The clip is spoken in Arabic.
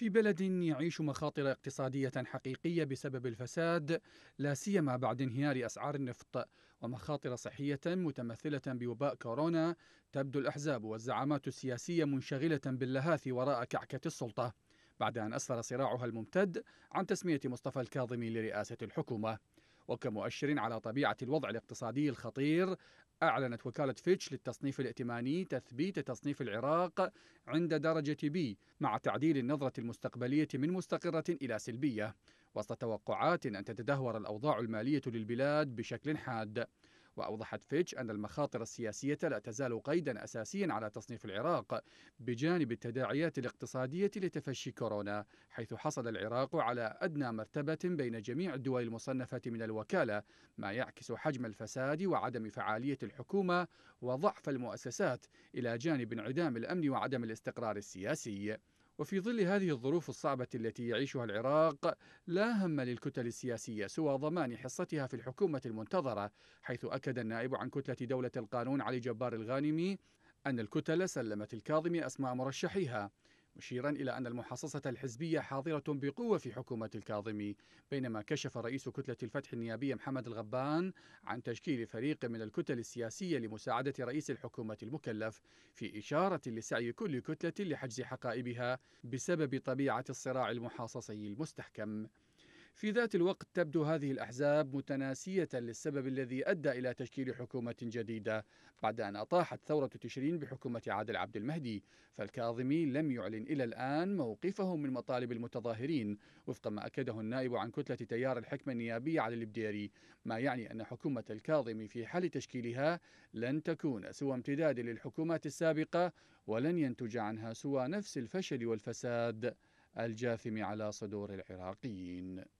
في بلد يعيش مخاطر اقتصادية حقيقية بسبب الفساد لا سيما بعد انهيار أسعار النفط ومخاطر صحية متمثلة بوباء كورونا تبدو الأحزاب والزعامات السياسية منشغلة باللهاث وراء كعكة السلطة بعد أن أسفر صراعها الممتد عن تسمية مصطفى الكاظمي لرئاسة الحكومة وكمؤشر على طبيعة الوضع الاقتصادي الخطير أعلنت وكالة فيتش للتصنيف الائتماني تثبيت تصنيف العراق عند درجة بي مع تعديل النظرة المستقبلية من مستقرة إلى سلبية وسط توقعات أن تتدهور الأوضاع المالية للبلاد بشكل حاد وأوضحت فيتش أن المخاطر السياسية لا تزال قيدا أساسيا على تصنيف العراق بجانب التداعيات الاقتصادية لتفشي كورونا حيث حصل العراق على أدنى مرتبة بين جميع الدول المصنفة من الوكالة ما يعكس حجم الفساد وعدم فعالية الحكومة وضعف المؤسسات إلى جانب انعدام الأمن وعدم الاستقرار السياسي وفي ظل هذه الظروف الصعبة التي يعيشها العراق لا هم للكتل السياسية سوى ضمان حصتها في الحكومة المنتظرة حيث أكد النائب عن كتلة دولة القانون علي جبار الغانمي أن الكتل سلمت الكاظمي أسماء مرشحيها مشيرا إلى أن المحاصصة الحزبية حاضرة بقوة في حكومة الكاظمي بينما كشف رئيس كتلة الفتح النيابيه محمد الغبان عن تشكيل فريق من الكتل السياسية لمساعدة رئيس الحكومة المكلف في إشارة لسعي كل كتلة لحجز حقائبها بسبب طبيعة الصراع المحاصصي المستحكم في ذات الوقت تبدو هذه الأحزاب متناسية للسبب الذي أدى إلى تشكيل حكومة جديدة بعد أن أطاحت ثورة تشرين بحكومة عادل عبد المهدي فالكاظمي لم يعلن إلى الآن موقفه من مطالب المتظاهرين وفق ما أكده النائب عن كتلة تيار الحكمة النيابية على البديري ما يعني أن حكومة الكاظمي في حال تشكيلها لن تكون سوى امتداد للحكومات السابقة ولن ينتج عنها سوى نفس الفشل والفساد الجاثم على صدور العراقيين